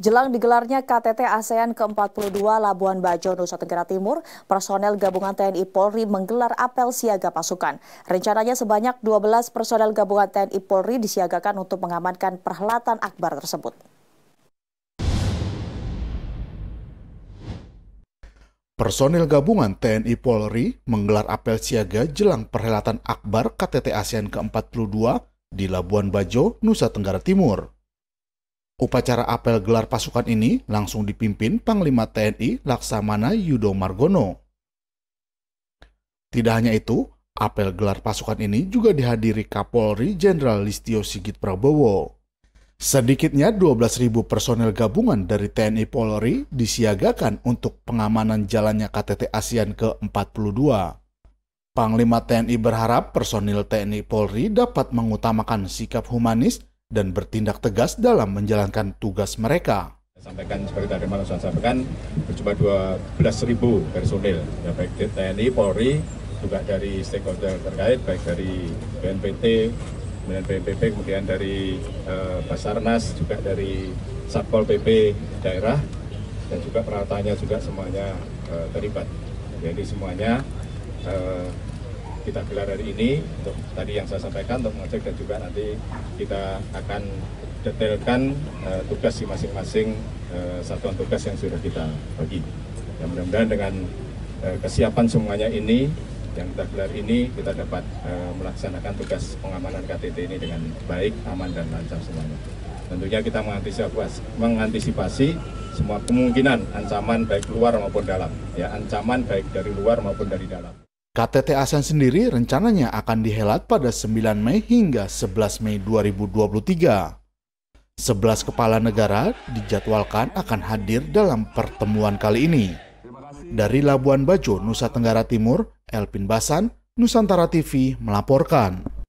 Jelang digelarnya KTT ASEAN ke-42 Labuan Bajo, Nusa Tenggara Timur, personel gabungan TNI Polri menggelar apel siaga pasukan. Rencananya sebanyak 12 personel gabungan TNI Polri disiagakan untuk mengamankan perhelatan akbar tersebut. Personel gabungan TNI Polri menggelar apel siaga jelang perhelatan akbar KTT ASEAN ke-42 di Labuan Bajo, Nusa Tenggara Timur. Upacara apel gelar pasukan ini langsung dipimpin Panglima TNI Laksamana Yudo Margono. Tidak hanya itu, apel gelar pasukan ini juga dihadiri Kapolri Jenderal Listio Sigit Prabowo. Sedikitnya 12.000 personel gabungan dari TNI Polri disiagakan untuk pengamanan jalannya KTT ASEAN ke-42. Panglima TNI berharap personil TNI Polri dapat mengutamakan sikap humanis dan bertindak tegas dalam menjalankan tugas mereka. Sampaikan seperti tadi malam saya sampaikan, berjumlah ribu personil, ya, baik TNI, Polri, juga dari stakeholder terkait, baik dari BNPT, kemudian BNPB, kemudian dari eh, Basarnas, juga dari Satpol PP daerah, dan juga peralatannya juga semuanya eh, terlibat. Jadi semuanya eh, kita gelar hari ini untuk tadi yang saya sampaikan untuk mengecek dan juga nanti kita akan detailkan uh, tugas di masing-masing uh, satuan tugas yang sudah kita bagi. Dan ya, mudah-mudahan dengan uh, kesiapan semuanya ini yang kita gelar ini kita dapat uh, melaksanakan tugas pengamanan KTT ini dengan baik, aman dan lancar semuanya. Tentunya kita mengantisipasi, mengantisipasi semua kemungkinan ancaman baik luar maupun dalam, ya ancaman baik dari luar maupun dari dalam. KTT ASEAN sendiri rencananya akan dihelat pada 9 Mei hingga 11 Mei 2023. 11 kepala negara dijadwalkan akan hadir dalam pertemuan kali ini. Dari Labuan Bajo, Nusa Tenggara Timur, Elpin Basan, Nusantara TV melaporkan.